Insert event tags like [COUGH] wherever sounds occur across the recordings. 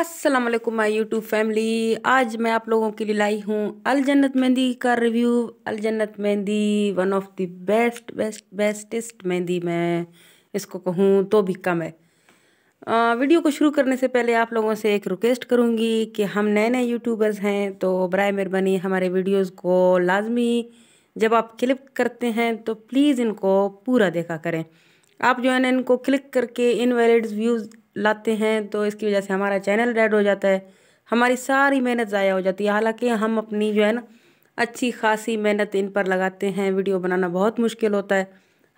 अस्सलाम वालेकुम my YouTube family आज मैं आप लोगों के लिए लाई हूँ अल जन्नत मेहंदी का review Al Jannat mehndi one of the best best bestest mehndi मैं इसको कहूँ तो भी कम है आ, वीडियो को शुरू करने से पहले आप लोगों से एक रिक्वेस्ट करूँगी कि हम नए नए यूट्यूबर्स हैं तो बर मेहरबानी हमारे वीडियोज़ को लाजमी जब आप क्लिक करते हैं तो प्लीज़ इनको पूरा देखा करें आप जो है ना इनको क्लिक करके इनवैलिड व्यूज़ लाते हैं तो इसकी वजह से हमारा चैनल रेड हो जाता है हमारी सारी मेहनत ज़ाया हो जाती है हालांकि हम अपनी जो है ना अच्छी खासी मेहनत इन पर लगाते हैं वीडियो बनाना बहुत मुश्किल होता है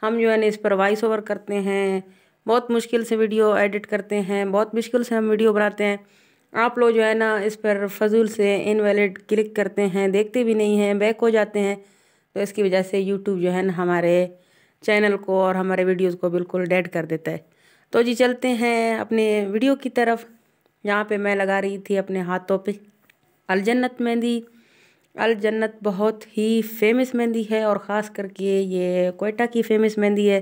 हम जो है ना इस पर वॉइस ओवर करते हैं बहुत मुश्किल से वीडियो एडिट करते हैं बहुत मुश्किल से हम वीडियो बनाते हैं आप लोग जो है ना इस पर फजूल से इनवैलिड क्लिक करते हैं देखते भी नहीं हैं बैक हो जाते हैं तो इसकी वजह से यूट्यूब जो है ना हमारे चैनल को और हमारे वीडियोज़ को बिल्कुल डेड कर देता है तो जी चलते हैं अपने वीडियो की तरफ यहाँ पे मैं लगा रही थी अपने हाथों पे अलजन्नत मेहंदी अलजन्नत बहुत ही फेमस मेहंदी है और ख़ास करके ये कोयटा की फेमस मेहंदी है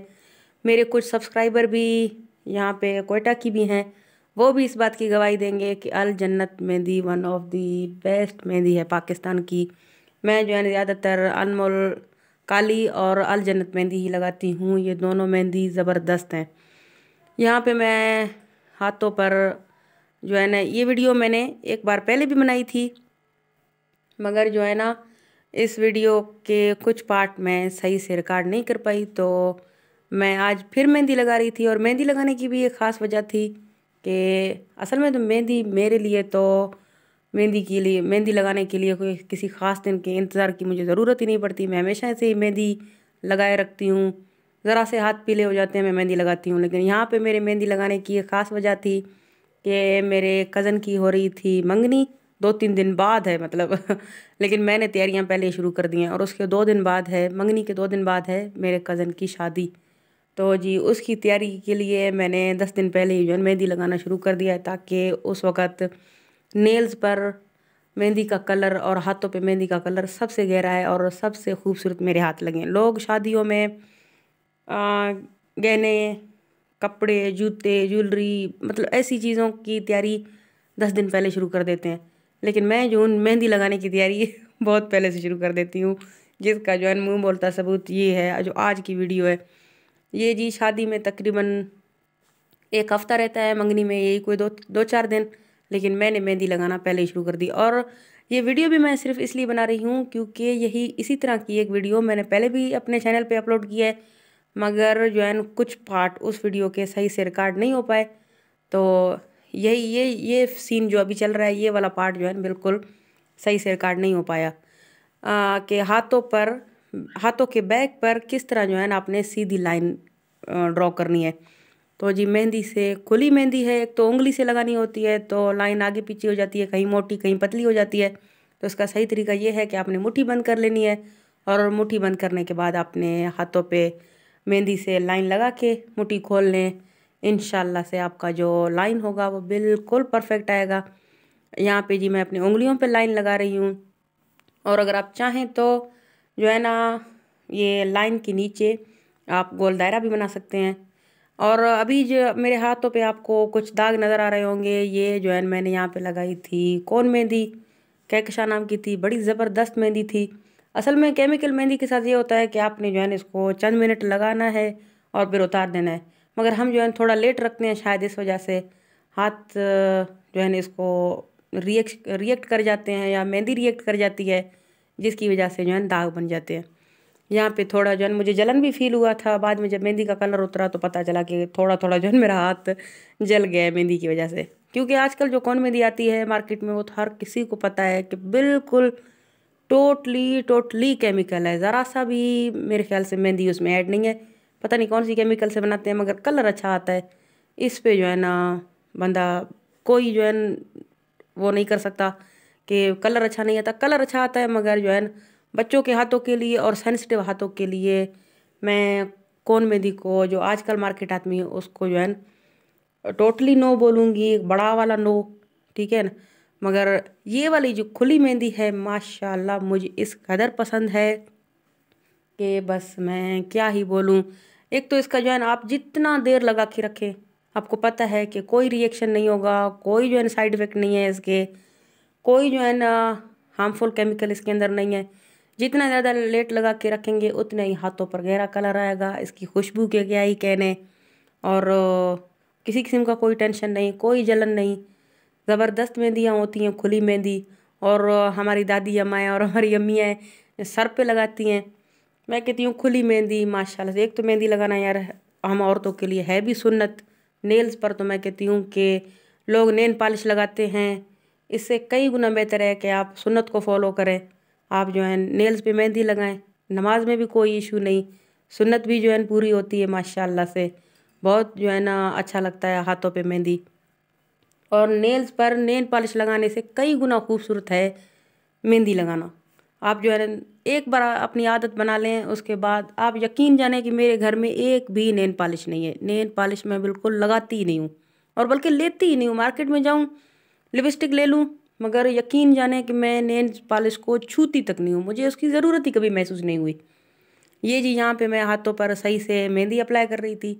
मेरे कुछ सब्सक्राइबर भी यहाँ पे कोयटा की भी हैं वो भी इस बात की गवाही देंगे कि Al Jannat mehndi one of the best mehndi है पाकिस्तान की मैं जो है ज़्यादातर अनमोल काली और अल जन्नत मेहंदी ही लगाती हूँ ये दोनों मेहंदी ज़बरदस्त हैं यहाँ पे मैं हाथों पर जो है ना ये वीडियो मैंने एक बार पहले भी बनाई थी मगर जो है ना इस वीडियो के कुछ पार्ट मैं सही से रिकॉर्ड नहीं कर पाई तो मैं आज फिर मेहंदी लगा रही थी और मेहंदी लगाने की भी एक ख़ास वजह थी कि असल में तो मेहंदी मेरे लिए तो मेहंदी के लिए मेहंदी लगाने के लिए कोई किसी ख़ास दिन के इंतज़ार की मुझे ज़रूरत ही नहीं पड़ती मैं हमेशा ऐसे ही मेहंदी लगाए रखती हूँ ज़रा से हाथ पीले हो जाते हैं मैं मेहंदी लगाती हूँ लेकिन यहाँ पे मेरे मेहंदी लगाने की एक ख़ास वजह थी कि मेरे कज़न की हो रही थी मंगनी दो तीन दिन बाद है मतलब [LAUGHS] लेकिन मैंने तैयारियाँ पहले शुरू कर दी हैं और उसके दो दिन बाद है मंगनी के दो दिन बाद है मेरे कज़न की शादी तो जी उसकी तैयारी के लिए मैंने दस दिन पहले ही जो है मेहंदी लगाना शुरू कर दिया है ताकि उस वक़्त नेल्स पर मेहंदी का कलर और हाथों पे मेहंदी का कलर सबसे गहरा है और सबसे खूबसूरत मेरे हाथ लगे लोग शादियों में गहने कपड़े जूते ज्वेलरी मतलब ऐसी चीज़ों की तैयारी दस दिन पहले शुरू कर देते हैं लेकिन मैं जो उन मेहंदी लगाने की तैयारी [LAUGHS] बहुत पहले से शुरू कर देती हूँ जिसका जो है मुँह बोलता सबूत ये है जो आज की वीडियो है ये जी शादी में तकरीबन एक हफ़्ता रहता है मंगनी में यही कोई दो दो चार दिन लेकिन मैंने मेहंदी लगाना पहले ही शुरू कर दी और ये वीडियो भी मैं सिर्फ इसलिए बना रही हूँ क्योंकि यही इसी तरह की एक वीडियो मैंने पहले भी अपने चैनल पे अपलोड की है मगर जो है कुछ पार्ट उस वीडियो के सही से रिकॉर्ड नहीं हो पाए तो यही ये ये सीन जो अभी चल रहा है ये वाला पार्ट जो है बिल्कुल सही से रिकॉर्ड नहीं हो पाया कि हाथों पर हाथों के बैग पर किस तरह जो है ना आपने सीधी लाइन ड्रॉ करनी है तो जी मेहंदी से खुली मेहंदी है एक तो उंगली से लगानी होती है तो लाइन आगे पीछे हो जाती है कहीं मोटी कहीं पतली हो जाती है तो इसका सही तरीका ये है कि आपने मुट्ठी बंद कर लेनी है और मुट्ठी बंद करने के बाद आपने हाथों पे मेहंदी से लाइन लगा के मुट्ठी खोल लें इन से आपका जो लाइन होगा वो बिल्कुल परफेक्ट आएगा यहाँ पे जी मैं अपनी उंगलियों पे लाइन लगा रही हूँ और अगर आप चाहें तो जो है ना ये लाइन के नीचे आप गोल दायरा भी बना सकते हैं और अभी जो मेरे हाथों पे आपको कुछ दाग नज़र आ रहे होंगे ये जो है मैंने यहाँ पे लगाई थी कौन मेहंदी कैकशा नाम की थी बड़ी ज़बरदस्त मेहंदी थी असल में केमिकल मेहंदी के साथ ये होता है कि आपने जो है ना इसको चंद मिनट लगाना है और फिर उतार देना है मगर हम जो है थोड़ा लेट रखते हैं शायद इस वजह से हाथ जो है ना इसको रिएक्ट रिएक्ट कर जाते हैं या मेहंदी रिएक्ट कर जाती है जिसकी वजह से जो है दाग बन जाते हैं यहाँ पे थोड़ा जो है मुझे जलन भी फील हुआ था बाद में जब मेहंदी का कलर उतरा तो पता चला कि थोड़ा थोड़ा जो है मेरा हाथ जल गया है मेहंदी की वजह से क्योंकि आजकल जो कौन मेहंदी आती है मार्केट में वो तो हर किसी को पता है कि बिल्कुल टोटली टोटली केमिकल है ज़रा सा भी मेरे ख्याल से मेहंदी उसमें ऐड नहीं है पता नहीं कौन सी केमिकल से बनाते हैं मगर कलर अच्छा आता है इस पे जो है ना बंदा कोई जो है वो नहीं कर सकता कि कलर अच्छा नहीं आता कलर अच्छा आता है मगर जो है ना बच्चों के हाथों के लिए और सेंसिटिव हाथों के लिए मैं कौन मेहंदी को जो आजकल मार्केट आती है उसको जो है ना टोटली नो बोलूँगी बड़ा वाला नो ठीक है ना मगर ये वाली जो खुली मेहंदी है माशाल्लाह मुझे इस कदर पसंद है कि बस मैं क्या ही बोलूँ एक तो इसका जो है ना आप जितना देर लगा के रखें आपको पता है कि कोई रिएक्शन नहीं होगा कोई जो है ना साइड इफ़ेक्ट नहीं है इसके कोई जो है ना हार्मफुल केमिकल इसके अंदर नहीं है जितना ज़्यादा लेट लगा के रखेंगे उतना ही हाथों पर गहरा कलर आएगा इसकी खुशबू के क्या ही कहने और किसी किस्म का कोई टेंशन नहीं कोई जलन नहीं ज़बरदस्त मेहंदियाँ होती हैं खुली मेहंदी और हमारी दादी अम्माएँ और हमारी अम्मियाँ सर पे लगाती हैं मैं कहती हूँ खुली मेहंदी माशाल्लाह से एक तो मेहंदी लगाना यार हम औरतों के लिए है भी सुन्नत नेल्स पर तो मैं कहती हूँ कि लोग नेल पॉलिश लगाते हैं इससे कई गुना बेहतर है कि आप सुन्नत को फॉलो करें आप जो है नेल्स पे मेहंदी लगाएं नमाज में भी कोई इशू नहीं सुन्नत भी जो है पूरी होती है माशाल्लाह से बहुत जो है ना अच्छा लगता है हाथों पे मेहंदी और नेल्स पर नेल पॉलिश लगाने से कई गुना खूबसूरत है मेहंदी लगाना आप जो है एक बार अपनी आदत बना लें उसके बाद आप यकीन जाने कि मेरे घर में एक भी नेल पॉलिश नहीं है नेल पॉलिश मैं बिल्कुल लगाती ही नहीं हूँ और बल्कि लेती ही नहीं हूँ मार्केट में जाऊँ लिपस्टिक ले लूँ मगर यकीन जाने कि मैं नेल पॉलिश को छूती तक नहीं हूँ मुझे उसकी ज़रूरत ही कभी महसूस नहीं हुई ये जी यहाँ पे मैं हाथों पर सही से मेहंदी अप्लाई कर रही थी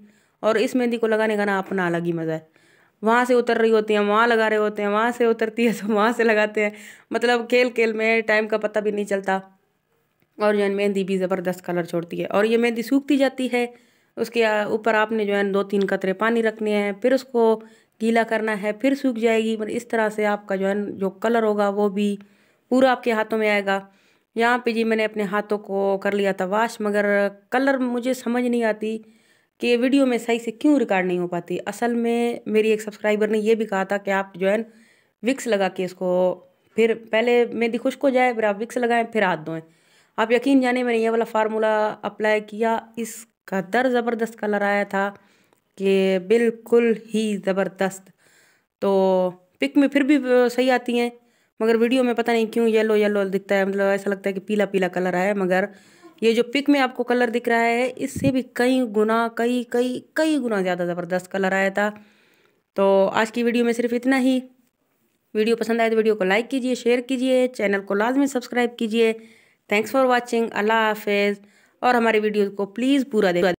और इस मेहंदी को लगाने का ना अपना अलग ही मज़ा है वहाँ से उतर रही होती हैं वहाँ लगा रहे होते हैं वहाँ से उतरती है तो वहाँ से लगाते हैं मतलब खेल खेल में टाइम का पता भी नहीं चलता और जो है मेहंदी भी ज़बरदस्त कलर छोड़ती है और ये मेहंदी सूखती जाती है उसके ऊपर आपने जो है दो तीन कतरे पानी रखने हैं फिर उसको गीला करना है फिर सूख जाएगी मतलब इस तरह से आपका जो है जो कलर होगा वो भी पूरा आपके हाथों में आएगा यहाँ पे जी मैंने अपने हाथों को कर लिया था वाश मगर कलर मुझे समझ नहीं आती कि ये वीडियो में सही से क्यों रिकॉर्ड नहीं हो पाती असल में मेरी एक सब्सक्राइबर ने यह भी कहा था कि आप जो है विक्स लगा के इसको फिर पहले मेहंदी खुश्क हो जाए फिर आप विक्स लगाएं फिर हाथ धोएं आप यकीन जाने मैंने ये वाला फार्मूला अप्लाई किया इसका दर ज़बरदस्त कलर आया था कि बिल्कुल ही ज़बरदस्त तो पिक में फिर भी सही आती हैं मगर वीडियो में पता नहीं क्यों येलो येलो दिखता है मतलब ऐसा लगता है कि पीला पीला कलर आया मगर ये जो पिक में आपको कलर दिख रहा है इससे भी कई गुना कई कई कई गुना ज़्यादा ज़बरदस्त कलर आया था तो आज की वीडियो में सिर्फ इतना ही वीडियो पसंद आए तो वीडियो को लाइक कीजिए शेयर कीजिए चैनल को लाजमी सब्सक्राइब कीजिए थैंक्स फॉर वॉचिंग अल्लाह हाफिज़ और हमारे वीडियो को प्लीज़ पूरा देखा